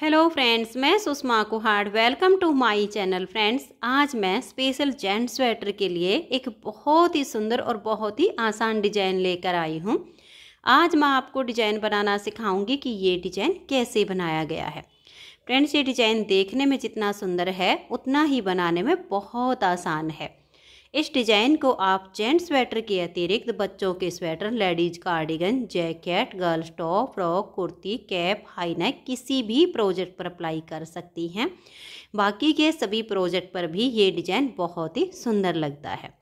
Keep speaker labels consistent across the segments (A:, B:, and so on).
A: hello friends मैं Sushma Kuhad welcome to my channel friends आज मैं स्पेशल जेंट स्वेटर के लिए एक बहुत ही सुंदर और बहुत ही आसान डिजाइन लेकर आई हूँ आज मैं आपको डिजाइन बनाना सिखाऊंगी कि ये डिजाइन कैसे बनाया गया है फ्रेंड्स ये डिजाइन देखने में जितना सुंदर है उतना ही बनाने में बहुत आसान है इस डिजाइन को आप जेंट स्वेटर के अतिरिक्त बच्चों के sweater ladies cardigan jacket girls top frock kurti cap high neck किसी भी प्रोजेक्ट पर अप्लाई कर सकती हैं बाकी के सभी प्रोजेक्ट पर भी ये डिजाइन बहुत ही सुंदर लगता है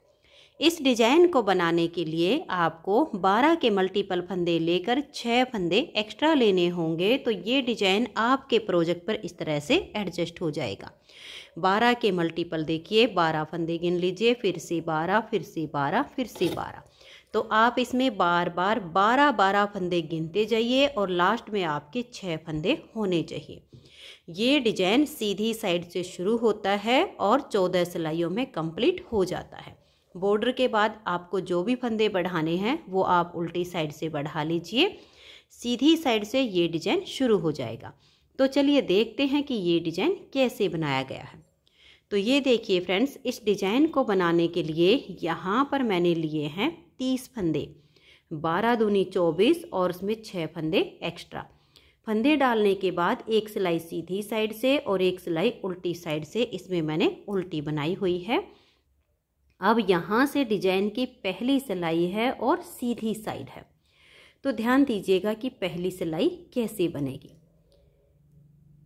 A: इस डिजाइन को बनाने के लिए आपको 12 के मल्टीपल फंदे लेकर 6 फंदे एक्स्ट्रा लेने होंगे तो ये डिजाइन आपके प्रोजेक्ट पर इस तरह से एडजस्ट हो जाएगा 12 के मल्टीपल देखिए 12 फंदे गिन लीजिए फिर से 12 फिर से 12 फिर से 12 तो आप इसमें बार बार 12 12 फंदे गिनते जाइए और लास्ट में आपके 6 फंदे होने चाहिए ये डिजाइन सीधी साइड से शुरू होता है और चौदह सिलाइयों में कंप्लीट हो जाता है बॉर्डर के बाद आपको जो भी फंदे बढ़ाने हैं वो आप उल्टी साइड से बढ़ा लीजिए सीधी साइड से ये डिजाइन शुरू हो जाएगा तो चलिए देखते हैं कि ये डिजाइन कैसे बनाया गया है तो ये देखिए फ्रेंड्स इस डिजाइन को बनाने के लिए यहाँ पर मैंने लिए हैं तीस फंदे बारह दूनी चौबीस और उसमें छः फंदे एक्स्ट्रा फंदे डालने के बाद एक सिलाई सीधी साइड से और एक सिलाई उल्टी साइड से इसमें मैंने उल्टी बनाई हुई है अब यहाँ से डिजाइन की पहली सिलाई है और सीधी साइड है तो ध्यान दीजिएगा कि पहली सिलाई कैसे बनेगी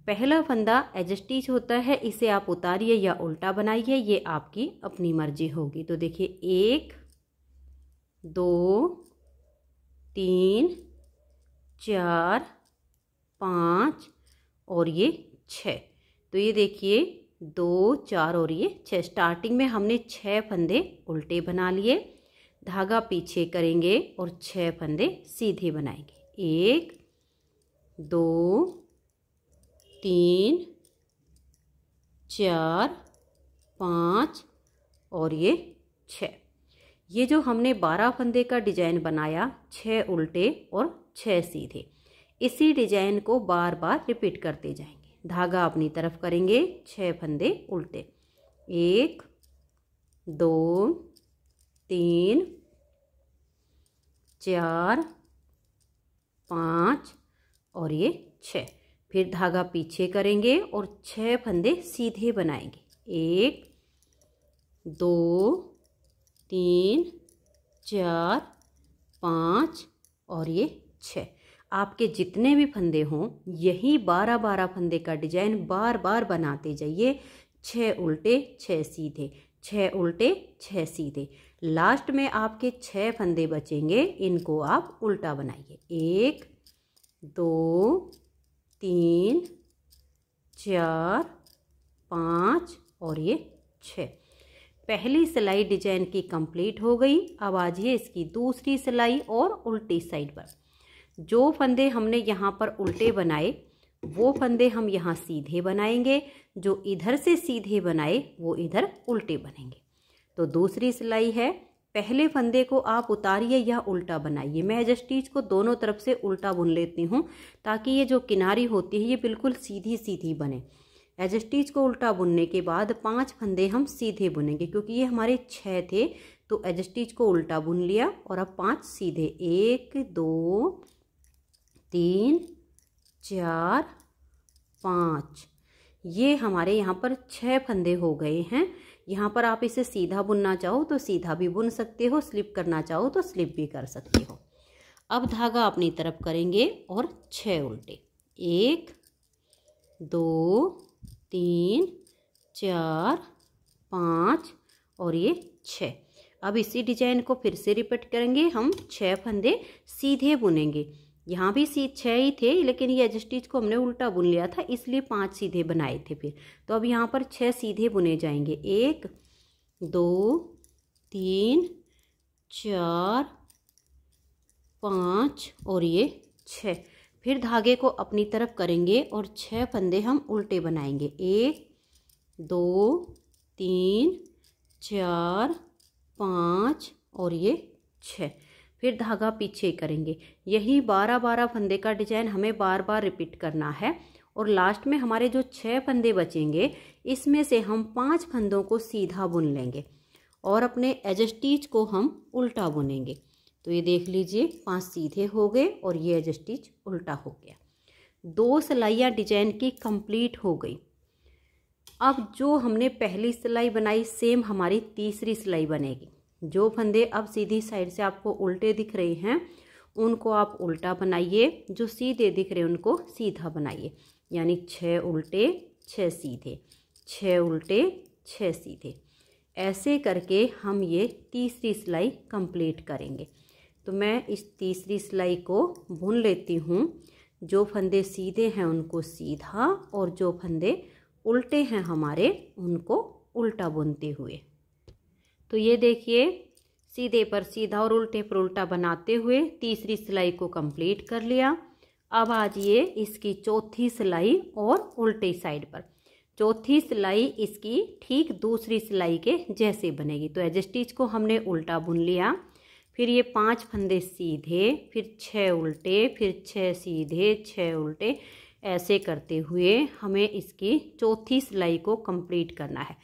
A: पहला फंदा एडजस्टीज होता है इसे आप उतारिए या उल्टा बनाइए ये आपकी अपनी मर्जी होगी तो देखिए एक दो तीन चार पाँच और ये छः तो ये देखिए दो चार और ये छः स्टार्टिंग में हमने छः फंदे उल्टे बना लिए धागा पीछे करेंगे और छः फंदे सीधे बनाएंगे एक दो तीन चार पाँच और ये छः ये जो हमने बारह फंदे का डिजाइन बनाया छः उल्टे और छः सीधे इसी डिजाइन को बार बार रिपीट करते जाएंगे धागा अपनी तरफ करेंगे छः फंदे उल्टे एक दो तीन चार पाँच और ये छः फिर धागा पीछे करेंगे और छः फंदे सीधे बनाएंगे एक दो तीन चार पाँच और ये छः आपके जितने भी फंदे हों यही बारह बारह फंदे का डिजाइन बार बार बनाते जाइए छः उल्टे छः सीधे छः उल्टे छः सीधे लास्ट में आपके छः फंदे बचेंगे इनको आप उल्टा बनाइए एक दो तीन चार पाँच और ये छः पहली सिलाई डिजाइन की कंप्लीट हो गई अब आज ये इसकी दूसरी सिलाई और उल्टी साइड पर जो फंदे हमने यहाँ पर उल्टे बनाए वो फंदे हम यहाँ सीधे बनाएंगे जो इधर से सीधे बनाए वो इधर उल्टे बनेंगे तो दूसरी सिलाई है पहले फंदे को आप उतारिए या उल्टा बनाइए मैं जस्टीज को दोनों तरफ से उल्टा बुन लेती हूँ ताकि ये जो किनारी होती है ये बिल्कुल सीधी सीधी बने एजस्टीज को उल्टा बुनने के बाद पांच फंदे हम सीधे बुनेंगे क्योंकि ये हमारे छः थे तो एजस्टीज को उल्टा बुन लिया और अब पांच सीधे एक दो तीन चार पाँच ये हमारे यहाँ पर छः फंदे हो गए हैं यहाँ पर आप इसे सीधा बुनना चाहो तो सीधा भी बुन सकते हो स्लिप करना चाहो तो स्लिप भी कर सकते हो अब धागा अपनी तरफ करेंगे और छः उल्टे एक दो तीन चार पाँच और ये छः अब इसी डिजाइन को फिर से रिपीट करेंगे हम छः फंदे सीधे बुनेंगे यहाँ भी सीध छः ही थे लेकिन ये एजस्टिच को हमने उल्टा बुन लिया था इसलिए पांच सीधे बनाए थे फिर तो अब यहाँ पर छः सीधे बुने जाएंगे एक दो तीन चार पाँच और ये छः फिर धागे को अपनी तरफ करेंगे और छः फंदे हम उल्टे बनाएंगे एक दो तीन चार पाँच और ये छः फिर धागा पीछे करेंगे यही बारह बारह फंदे का डिजाइन हमें बार बार रिपीट करना है और लास्ट में हमारे जो छः फंदे बचेंगे इसमें से हम पाँच फंदों को सीधा बुन लेंगे और अपने एज को हम उल्टा बुनेंगे तो ये देख लीजिए पांच सीधे हो गए और ये एज उल्टा हो गया दो सिलाइयाँ डिजाइन की कंप्लीट हो गई अब जो हमने पहली सिलाई बनाई सेम हमारी तीसरी सिलाई बनेगी जो फंदे अब सीधी साइड से आपको उल्टे दिख रहे हैं उनको आप उल्टा बनाइए जो सीधे दिख रहे हैं उनको सीधा बनाइए यानी छः उल्टे छः सीधे छः उल्टे छः सीधे ऐसे करके हम ये तीसरी सिलाई कंप्लीट करेंगे तो मैं इस तीसरी सिलाई को बुन लेती हूँ जो फंदे सीधे हैं उनको सीधा और जो फंदे उल्टे हैं हमारे उनको उल्टा बुनते हुए तो ये देखिए सीधे पर सीधा और उल्टे पर उल्टा बनाते हुए तीसरी सिलाई को कंप्लीट कर लिया अब आज ये इसकी चौथी सिलाई और उल्टे साइड पर चौथी सिलाई इसकी ठीक दूसरी सिलाई के जैसे बनेगी तो एजस्टिच स्टिच को हमने उल्टा बुन लिया फिर ये पांच फंदे सीधे फिर छः उल्टे फिर छः सीधे छः उल्टे ऐसे करते हुए हमें इसकी चौथी सिलाई को कंप्लीट करना है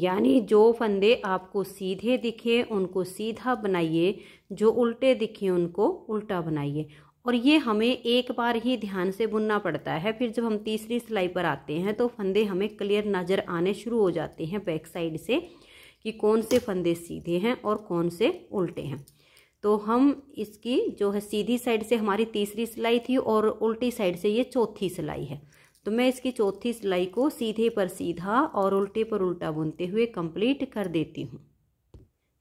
A: यानी जो फंदे आपको सीधे दिखे उनको सीधा बनाइए जो उल्टे दिखे उनको उल्टा बनाइए और ये हमें एक बार ही ध्यान से बुनना पड़ता है फिर जब हम तीसरी सिलाई पर आते हैं तो फंदे हमें क्लियर नज़र आने शुरू हो जाते हैं बैक साइड से कि कौन से फंदे सीधे हैं और कौन से उल्टे हैं तो हम इसकी जो है सीधी साइड से हमारी तीसरी सिलाई थी और उल्टी साइड से ये चौथी सिलाई है तो मैं इसकी चौथी सिलाई को सीधे पर सीधा और उल्टे पर उल्टा बुनते हुए कंप्लीट कर देती हूँ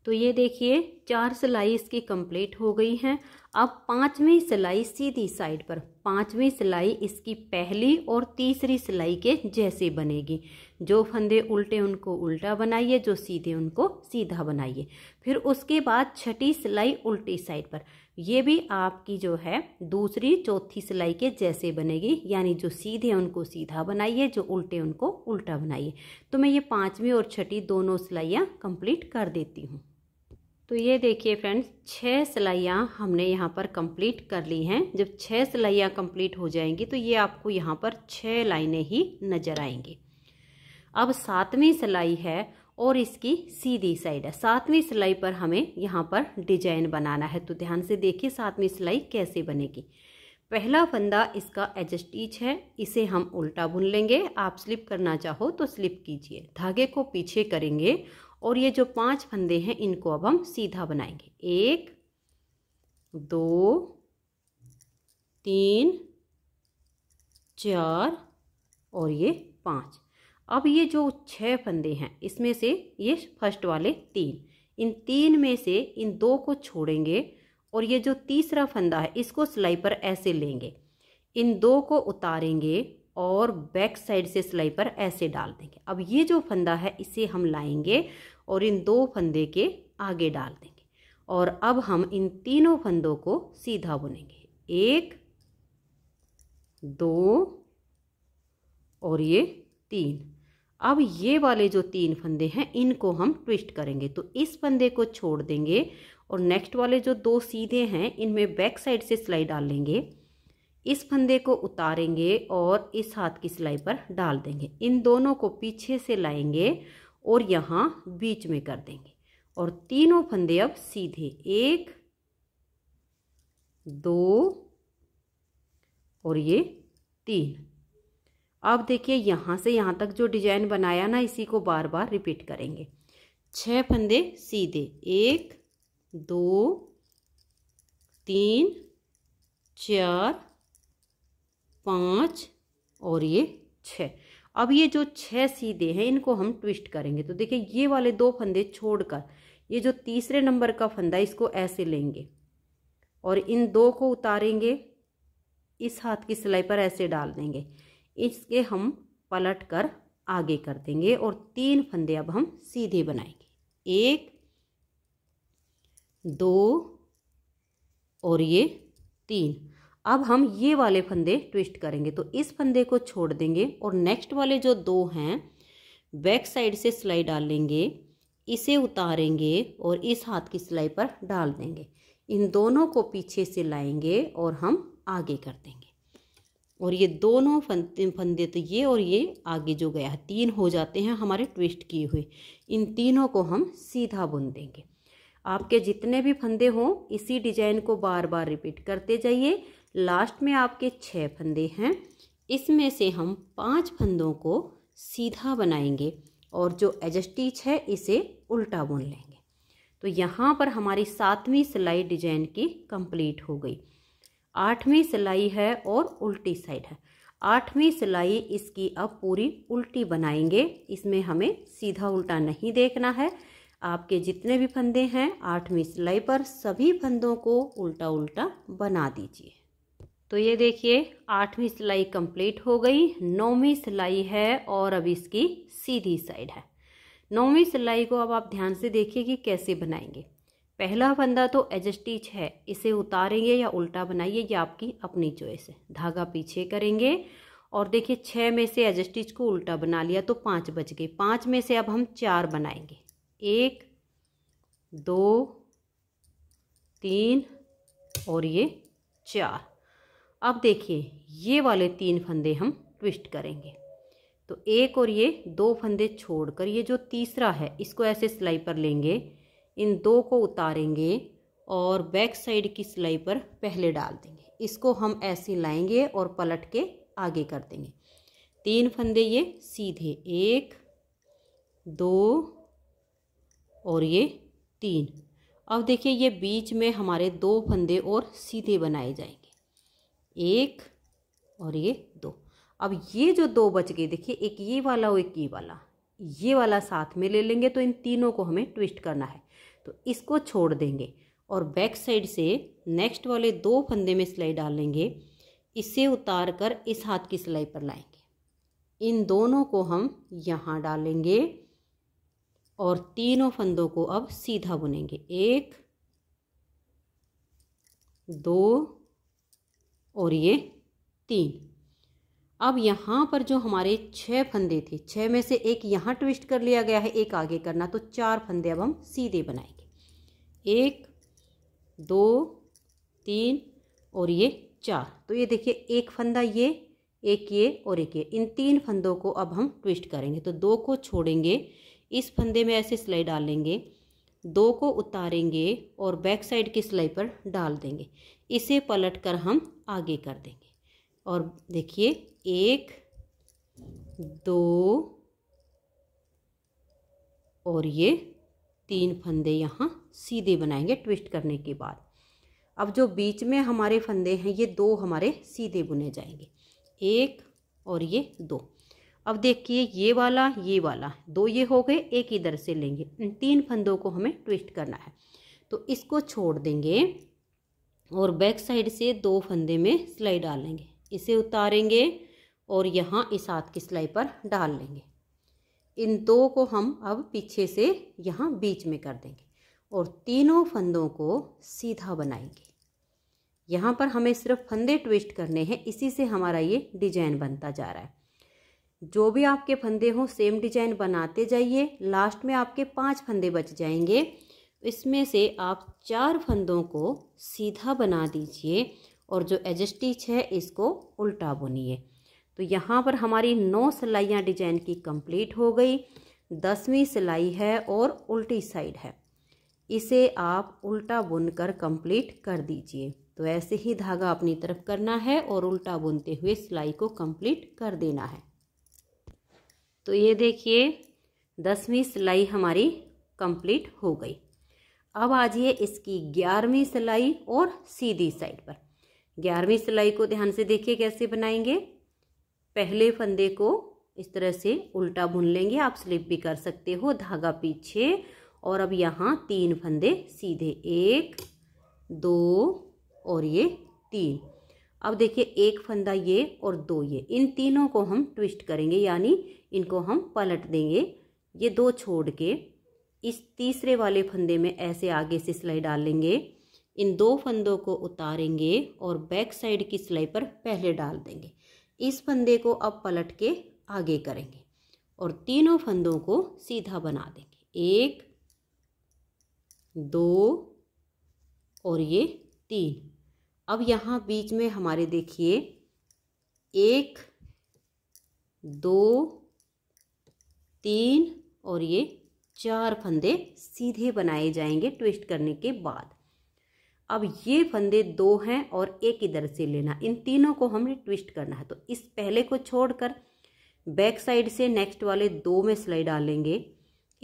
A: तो ये देखिए चार सिलाई इसकी कंप्लीट हो गई हैं अब पांचवी सिलाई सीधी साइड पर पांचवी सिलाई इसकी पहली और तीसरी सिलाई के जैसे बनेगी जो फंदे उल्टे उनको उल्टा बनाइए जो सीधे उनको सीधा बनाइए फिर उसके बाद छठी सिलाई उल्टी साइड पर ये भी आपकी जो है दूसरी चौथी सिलाई के जैसे बनेगी यानी जो सीधे उनको सीधा बनाइए जो उल्टे उनको उल्टा बनाइए तो मैं ये पाँचवीं और छठी दोनों सिलाइयाँ कंप्लीट कर देती हूँ तो ये देखिए फ्रेंड्स छः सिलाइयाँ हमने यहाँ पर कंप्लीट कर ली हैं जब छः सिलाइयाँ कंप्लीट हो जाएंगी तो ये आपको यहाँ पर छः लाइनें ही नज़र आएंगी अब सातवीं सिलाई है और इसकी सीधी साइड है सातवीं सिलाई पर हमें यहाँ पर डिजाइन बनाना है तो ध्यान से देखिए सातवीं सिलाई कैसे बनेगी पहला फंदा इसका इच है इसे हम उल्टा बुन लेंगे आप स्लिप करना चाहो तो स्लिप कीजिए धागे को पीछे करेंगे और ये जो पांच फंदे हैं इनको अब हम सीधा बनाएंगे एक दो तीन चार और ये पाँच अब ये जो छह फंदे हैं इसमें से ये फर्स्ट वाले तीन इन तीन में से इन दो को छोड़ेंगे और ये जो तीसरा फंदा है इसको सिलाई पर ऐसे लेंगे इन दो को उतारेंगे और बैक साइड से सिलाई पर ऐसे डाल देंगे अब ये जो फंदा है इसे हम लाएंगे और इन दो फंदे के आगे डाल देंगे और अब हम इन तीनों फंदों को सीधा बुनेंगे एक दो और ये तीन अब ये वाले जो तीन फंदे हैं इनको हम ट्विस्ट करेंगे तो इस फंदे को छोड़ देंगे और नेक्स्ट वाले जो दो सीधे हैं इनमें बैक साइड से सिलाई डाल लेंगे इस फंदे को उतारेंगे और इस हाथ की सिलाई पर डाल देंगे इन दोनों को पीछे से लाएंगे और यहाँ बीच में कर देंगे और तीनों फंदे अब सीधे एक दो और ये तीन अब देखिए यहाँ से यहाँ तक जो डिजाइन बनाया ना इसी को बार बार रिपीट करेंगे छः फंदे सीधे एक दो तीन चार पाँच और ये छः अब ये जो छः सीधे हैं इनको हम ट्विस्ट करेंगे तो देखिए ये वाले दो फंदे छोड़कर ये जो तीसरे नंबर का फंदा इसको ऐसे लेंगे और इन दो को उतारेंगे इस हाथ की सिलाई पर ऐसे डाल देंगे इसके हम पलट कर आगे कर देंगे और तीन फंदे अब हम सीधे बनाएंगे एक दो और ये तीन अब हम ये वाले फंदे ट्विस्ट करेंगे तो इस फंदे को छोड़ देंगे और नेक्स्ट वाले जो दो हैं बैक साइड से सिलाई डालेंगे इसे उतारेंगे और इस हाथ की सिलाई पर डाल देंगे इन दोनों को पीछे से लाएंगे और हम आगे कर देंगे और ये दोनों फंदे फंदे तो ये और ये आगे जो गया है तीन हो जाते हैं हमारे ट्विस्ट किए हुए इन तीनों को हम सीधा बुन देंगे आपके जितने भी फंदे हों इसी डिजाइन को बार बार रिपीट करते जाइए लास्ट में आपके छः फंदे हैं इसमें से हम पांच फंदों को सीधा बनाएंगे और जो एजस्टिच है इसे उल्टा बुन लेंगे तो यहाँ पर हमारी सातवीं सिलाई डिजाइन की कंप्लीट हो गई आठवीं सिलाई है और उल्टी साइड है आठवीं सिलाई इसकी अब पूरी उल्टी बनाएंगे इसमें हमें सीधा उल्टा नहीं देखना है आपके जितने भी फंदे हैं आठवीं सिलाई पर सभी फंदों को उल्टा उल्टा बना दीजिए तो ये देखिए आठवीं सिलाई कंप्लीट हो गई नौवीं सिलाई है और अब इसकी सीधी साइड है नौवीं सिलाई को अब आप ध्यान से देखिए कि कैसे बनाएंगे पहला फंदा तो एजस्टिच है इसे उतारेंगे या उल्टा बनाइए ये आपकी अपनी चॉइस है धागा पीछे करेंगे और देखिए छः में से एजस्टिच को उल्टा बना लिया तो पाँच बच गए पाँच में से अब हम चार बनाएंगे एक दो तीन और ये चार अब देखिए ये वाले तीन फंदे हम ट्विस्ट करेंगे तो एक और ये दो फंदे छोड़कर ये जो तीसरा है इसको ऐसे सिलाई पर लेंगे इन दो को उतारेंगे और बैक साइड की सिलाई पर पहले डाल देंगे इसको हम ऐसे लाएंगे और पलट के आगे कर देंगे तीन फंदे ये सीधे एक दो और ये तीन अब देखिए ये बीच में हमारे दो फंदे और सीधे बनाए जाएंगे एक और ये दो अब ये जो दो बच गए देखिए एक ये वाला और एक ये वाला ये वाला साथ में ले लेंगे तो इन तीनों को हमें ट्विस्ट करना है तो इसको छोड़ देंगे और बैक साइड से नेक्स्ट वाले दो फंदे में सिलाई डाल लेंगे इसे उतार कर इस हाथ की सिलाई पर लाएंगे इन दोनों को हम यहाँ डालेंगे और तीनों फंदों को अब सीधा बुनेंगे एक दो और ये तीन अब यहाँ पर जो हमारे छः फंदे थे छः में से एक यहाँ ट्विस्ट कर लिया गया है एक आगे करना तो चार फंदे अब हम सीधे बनाएंगे एक दो तीन और ये चार तो ये देखिए एक फंदा ये एक ये और एक ये इन तीन फंदों को अब हम ट्विस्ट करेंगे तो दो को छोड़ेंगे इस फंदे में ऐसे सिलाई डाल लेंगे दो को उतारेंगे और बैक साइड की सिलाई पर डाल देंगे इसे पलट कर हम आगे कर देंगे और देखिए एक दो और ये तीन फंदे यहाँ सीधे बनाएंगे ट्विस्ट करने के बाद अब जो बीच में हमारे फंदे हैं ये दो हमारे सीधे बुने जाएंगे एक और ये दो अब देखिए ये वाला ये वाला दो ये हो गए एक इधर से लेंगे इन तीन फंदों को हमें ट्विस्ट करना है तो इसको छोड़ देंगे और बैक साइड से दो फंदे में सिलाई डालेंगे इसे उतारेंगे और यहाँ इस हाथ की सिलाई पर डाल लेंगे इन दो को हम अब पीछे से यहाँ बीच में कर देंगे और तीनों फंदों को सीधा बनाएंगे यहाँ पर हमें सिर्फ फंदे ट्विस्ट करने हैं इसी से हमारा ये डिजाइन बनता जा रहा है जो भी आपके फंदे हों सेम डिजाइन बनाते जाइए लास्ट में आपके पांच फंदे बच जाएंगे इसमें से आप चार फंदों को सीधा बना दीजिए और जो एजस्टिच है इसको उल्टा बुनिए तो यहाँ पर हमारी नौ सिलाइयाँ डिजाइन की कंप्लीट हो गई दसवीं सिलाई है और उल्टी साइड है इसे आप उल्टा बुन कर कंप्लीट कर दीजिए तो ऐसे ही धागा अपनी तरफ करना है और उल्टा बुनते हुए सिलाई को कंप्लीट कर देना है तो ये देखिए दसवीं सिलाई हमारी कंप्लीट हो गई अब आ जाइए इसकी ग्यारहवीं सिलाई और सीधी साइड पर ग्यारहवीं सिलाई को ध्यान से देखिए कैसे बनाएंगे पहले फंदे को इस तरह से उल्टा बुन लेंगे आप स्लिप भी कर सकते हो धागा पीछे और अब यहाँ तीन फंदे सीधे एक दो और ये तीन अब देखिए एक फंदा ये और दो ये इन तीनों को हम ट्विस्ट करेंगे यानी इनको हम पलट देंगे ये दो छोड़ के इस तीसरे वाले फंदे में ऐसे आगे से सिलाई डालेंगे इन दो फंदों को उतारेंगे और बैक साइड की सिलाई पर पहले डाल देंगे इस फंदे को अब पलट के आगे करेंगे और तीनों फंदों को सीधा बना देंगे एक दो और ये तीन अब यहाँ बीच में हमारे देखिए एक दो तीन और ये चार फंदे सीधे बनाए जाएंगे ट्विस्ट करने के बाद अब ये फंदे दो हैं और एक इधर से लेना इन तीनों को हमने ट्विस्ट करना है तो इस पहले को छोड़कर बैक साइड से नेक्स्ट वाले दो में सिलाई डालेंगे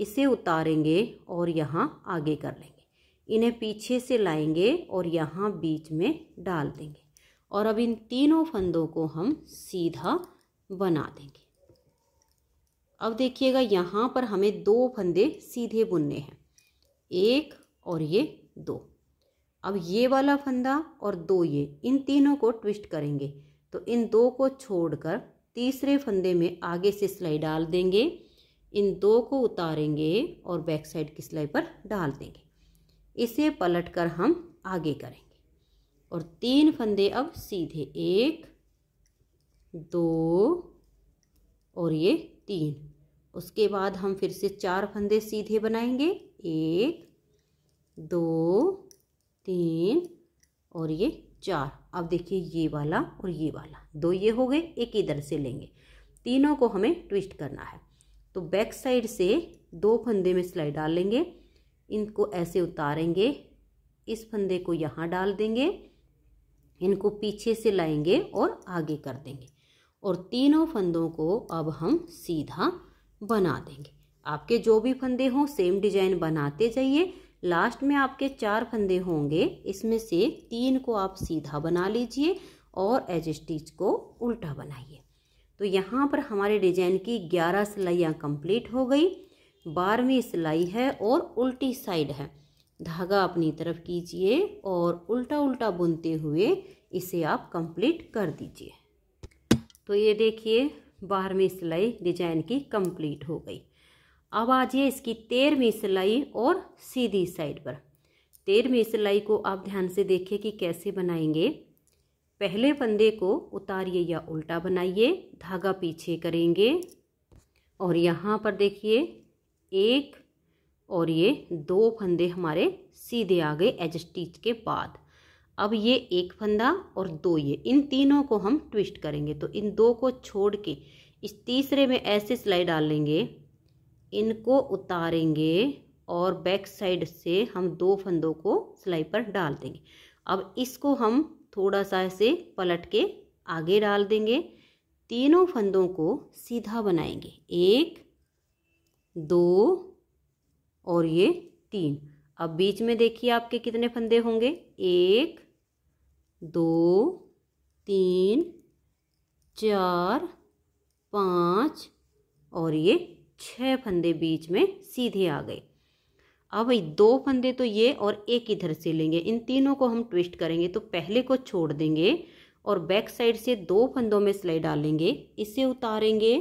A: इसे उतारेंगे और यहाँ आगे कर लेंगे इन्हें पीछे से लाएंगे और यहाँ बीच में डाल देंगे और अब इन तीनों फंदों को हम सीधा बना देंगे अब देखिएगा यहाँ पर हमें दो फंदे सीधे बुनने हैं एक और ये दो अब ये वाला फंदा और दो ये इन तीनों को ट्विस्ट करेंगे तो इन दो को छोड़कर तीसरे फंदे में आगे से सिलाई डाल देंगे इन दो को उतारेंगे और बैक साइड की सिलाई पर डाल देंगे इसे पलट कर हम आगे करेंगे और तीन फंदे अब सीधे एक दो और ये तीन उसके बाद हम फिर से चार फंदे सीधे बनाएंगे एक दो तीन और ये चार अब देखिए ये वाला और ये वाला दो ये हो गए एक इधर से लेंगे तीनों को हमें ट्विस्ट करना है तो बैक साइड से दो फंदे में सिलाई डालेंगे इनको ऐसे उतारेंगे इस फंदे को यहाँ डाल देंगे इनको पीछे से लाएंगे और आगे कर देंगे और तीनों फंदों को अब हम सीधा बना देंगे आपके जो भी फंदे हों सेम डिजाइन बनाते जाइए लास्ट में आपके चार फंदे होंगे इसमें से तीन को आप सीधा बना लीजिए और एज स्टिच को उल्टा बनाइए तो यहाँ पर हमारे डिजाइन की ग्यारह सिलाइयाँ कंप्लीट हो गई बारहवीं सिलाई है और उल्टी साइड है धागा अपनी तरफ कीजिए और उल्टा उल्टा बुनते हुए इसे आप कंप्लीट कर दीजिए तो ये देखिए बारहवीं सिलाई डिजाइन की कंप्लीट हो गई अब आ जाइए इसकी तेरहवीं सिलाई और सीधी साइड पर तेरहवीं सिलाई को आप ध्यान से देखिए कि कैसे बनाएंगे पहले फंदे को उतारिए या उल्टा बनाइए धागा पीछे करेंगे और यहाँ पर देखिए एक और ये दो फंदे हमारे सीधे आ गए एज स्टिच के बाद अब ये एक फंदा और दो ये इन तीनों को हम ट्विस्ट करेंगे तो इन दो को छोड़ के इस तीसरे में ऐसे सिलाई डाल लेंगे इनको उतारेंगे और बैक साइड से हम दो फंदों को सिलाई पर डाल देंगे अब इसको हम थोड़ा सा ऐसे पलट के आगे डाल देंगे तीनों फंदों को सीधा बनाएंगे एक दो और ये तीन अब बीच में देखिए आपके कितने फंदे होंगे एक दो तीन चार पाँच और ये छः फंदे बीच में सीधे आ गए अब भाई दो फंदे तो ये और एक इधर से लेंगे इन तीनों को हम ट्विस्ट करेंगे तो पहले को छोड़ देंगे और बैक साइड से दो फंदों में सिलाई डालेंगे इसे उतारेंगे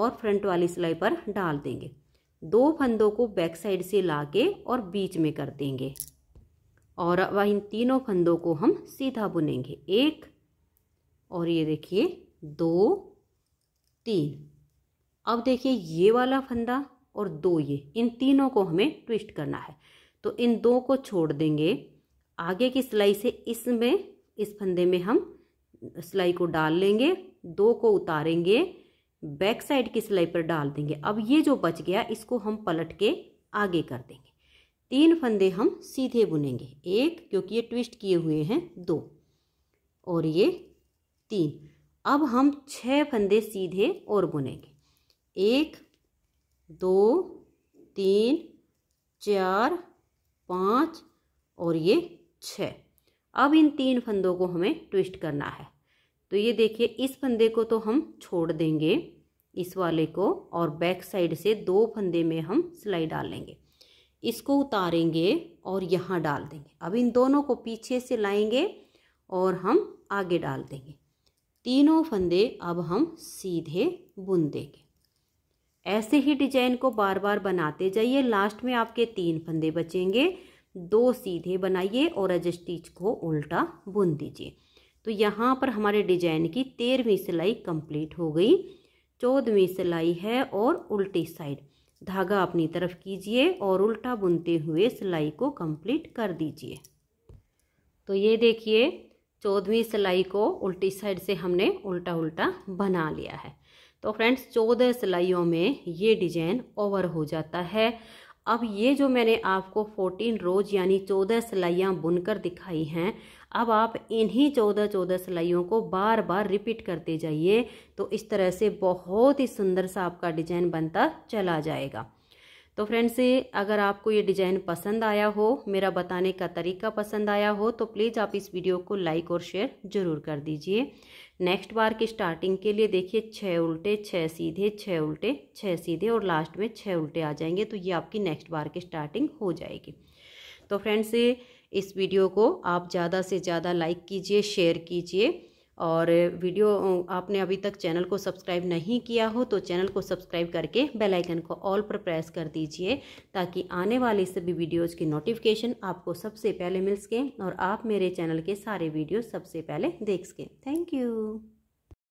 A: और फ्रंट वाली सिलाई पर डाल देंगे दो फंदों को बैक साइड से ला के और बीच में कर देंगे और अब इन तीनों फंदों को हम सीधा बुनेंगे एक और ये देखिए दो तीन अब देखिए ये वाला फंदा और दो ये इन तीनों को हमें ट्विस्ट करना है तो इन दो को छोड़ देंगे आगे की सिलाई से इसमें इस फंदे में हम सिलाई को डाल लेंगे दो को उतारेंगे बैक साइड की सिलाई पर डाल देंगे अब ये जो बच गया इसको हम पलट के आगे कर देंगे तीन फंदे हम सीधे बुनेंगे एक क्योंकि ये ट्विस्ट किए हुए हैं दो और ये तीन अब हम छः फंदे सीधे और बुनेंगे एक दो तीन चार पाँच और ये छः अब इन तीन फंदों को हमें ट्विस्ट करना है तो ये देखिए इस फंदे को तो हम छोड़ देंगे इस वाले को और बैक साइड से दो फंदे में हम सिलाई डाल लेंगे इसको उतारेंगे और यहाँ डाल देंगे अब इन दोनों को पीछे से लाएंगे और हम आगे डाल देंगे तीनों फंदे अब हम सीधे बुन देंगे ऐसे ही डिजाइन को बार बार बनाते जाइए लास्ट में आपके तीन फंदे बचेंगे दो सीधे बनाइए और स्टिच को उल्टा बुन दीजिए तो यहाँ पर हमारे डिजाइन की तेरहवीं सिलाई कंप्लीट हो गई चौदहवीं सिलाई है और उल्टी साइड धागा अपनी तरफ कीजिए और उल्टा बुनते हुए सिलाई को कंप्लीट कर दीजिए तो ये देखिए चौदहवीं सिलाई को उल्टी साइड से हमने उल्टा उल्टा बना लिया है तो फ्रेंड्स चौदह सिलाइयों में ये डिजाइन ओवर हो जाता है अब ये जो मैंने आपको 14 रोज यानी 14 सिलाइयाँ बुनकर दिखाई हैं अब आप इन्हीं 14 14 सिलाइयों को बार बार रिपीट करते जाइए तो इस तरह से बहुत ही सुंदर सा आपका डिजाइन बनता चला जाएगा तो फ्रेंड्स अगर आपको ये डिज़ाइन पसंद आया हो मेरा बताने का तरीका पसंद आया हो तो प्लीज़ आप इस वीडियो को लाइक और शेयर ज़रूर कर दीजिए नेक्स्ट बार के स्टार्टिंग के लिए देखिए छः उल्टे छः सीधे छः उल्टे छः सीधे और लास्ट में छः उल्टे आ जाएंगे तो ये आपकी नेक्स्ट बार की स्टार्टिंग हो जाएगी तो फ्रेंड्स इस वीडियो को आप ज़्यादा से ज़्यादा लाइक कीजिए शेयर कीजिए और वीडियो आपने अभी तक चैनल को सब्सक्राइब नहीं किया हो तो चैनल को सब्सक्राइब करके बेल आइकन को ऑल पर प्रेस कर दीजिए ताकि आने वाली सभी वीडियोज़ की नोटिफिकेशन आपको सबसे पहले मिल सके और आप मेरे चैनल के सारे वीडियो सबसे पहले देख सकें थैंक यू